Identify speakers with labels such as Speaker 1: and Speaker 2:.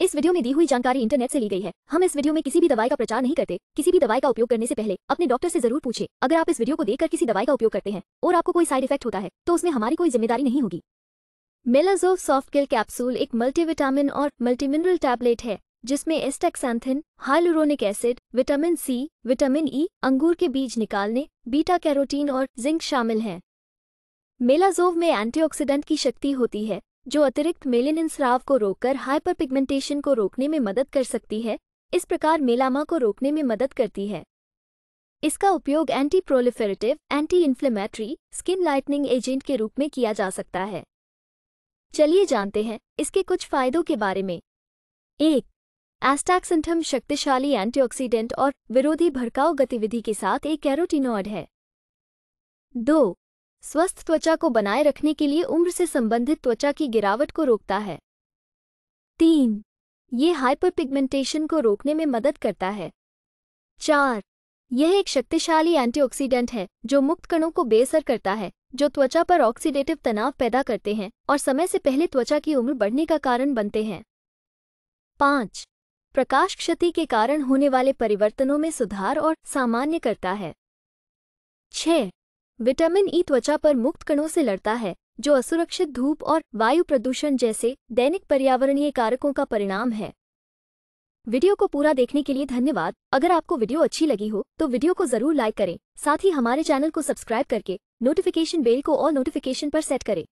Speaker 1: इस वीडियो में दी हुई जानकारी इंटरनेट से ली गई है हम इस वीडियो में किसी भी दवाई का प्रचार नहीं करते किसी भी दवाई का उपयोग करने से पहले अपने डॉक्टर से जरूर पूछे अगर आप इस वीडियो को देखकर किसी दवाई का उपयोग करते हैं और आपको कोई साइड इफेक्ट होता है तो उसमें हमारी कोई जिम्मेदारी नहीं होगी मेलाजोव सॉफ्ट गिल कैप्सूल एक मल्टीविटामिन और मल्टीमिनरल टैबलेट है जिसमें astaxanthin hyaluronic acid vitamin C vitamin E e, अंगूर के बीज निकालने बीटा कैरोटीन और जिंक शामिल हैं मेलाजोव में एंटीऑक्सीडेंट की शक्ति होती है जो अतिरिक्त मेलेनिन स्राव को रोककर हाइपर पिगमेंटेशन को रोकने में मदद कर सकती है इस प्रकार मेलामा को रोकने में मदद करती है इसका उपयोग anti proliferative anti inflammatory skin lightening agent के रूप में किया जा सकता है चलिए जानते हैं इसके कुछ फायदों के बारे में एक एस्टैक्सेंटम शक्तिशाली एंटीऑक्सीडेंट और विरोधी भड़काऊ गतिविधि के साथ एक कैरोटिनॉइड है दो स्वस्थ त्वचा को बनाए रखने के लिए उम्र से संबंधित त्वचा की गिरावट को रोकता है तीन ये हाइपरपिगमेंटेशन को रोकने में मदद करता है चार यह एक शक्तिशाली एंटीऑक्सीडेंट है जो मुक्त कणों को बेअसर करता है जो त्वचा पर ऑक्सीडेटिव तनाव पैदा करते हैं और समय से पहले त्वचा की उम्र बढ़ने का कारण बनते हैं पाँच प्रकाश क्षति के कारण होने वाले परिवर्तनों में सुधार और सामान्य करता है छह विटामिन ई त्वचा पर मुक्त कणों से लड़ता है जो असुरक्षित धूप और वायु प्रदूषण जैसे दैनिक पर्यावरणीय कारकों का परिणाम है वीडियो को पूरा देखने के लिए धन्यवाद अगर आपको वीडियो अच्छी लगी हो तो वीडियो को जरूर लाइक करें साथ ही हमारे चैनल को सब्सक्राइब करके नोटिफिकेशन बेल को और नोटिफिकेशन पर सेट करें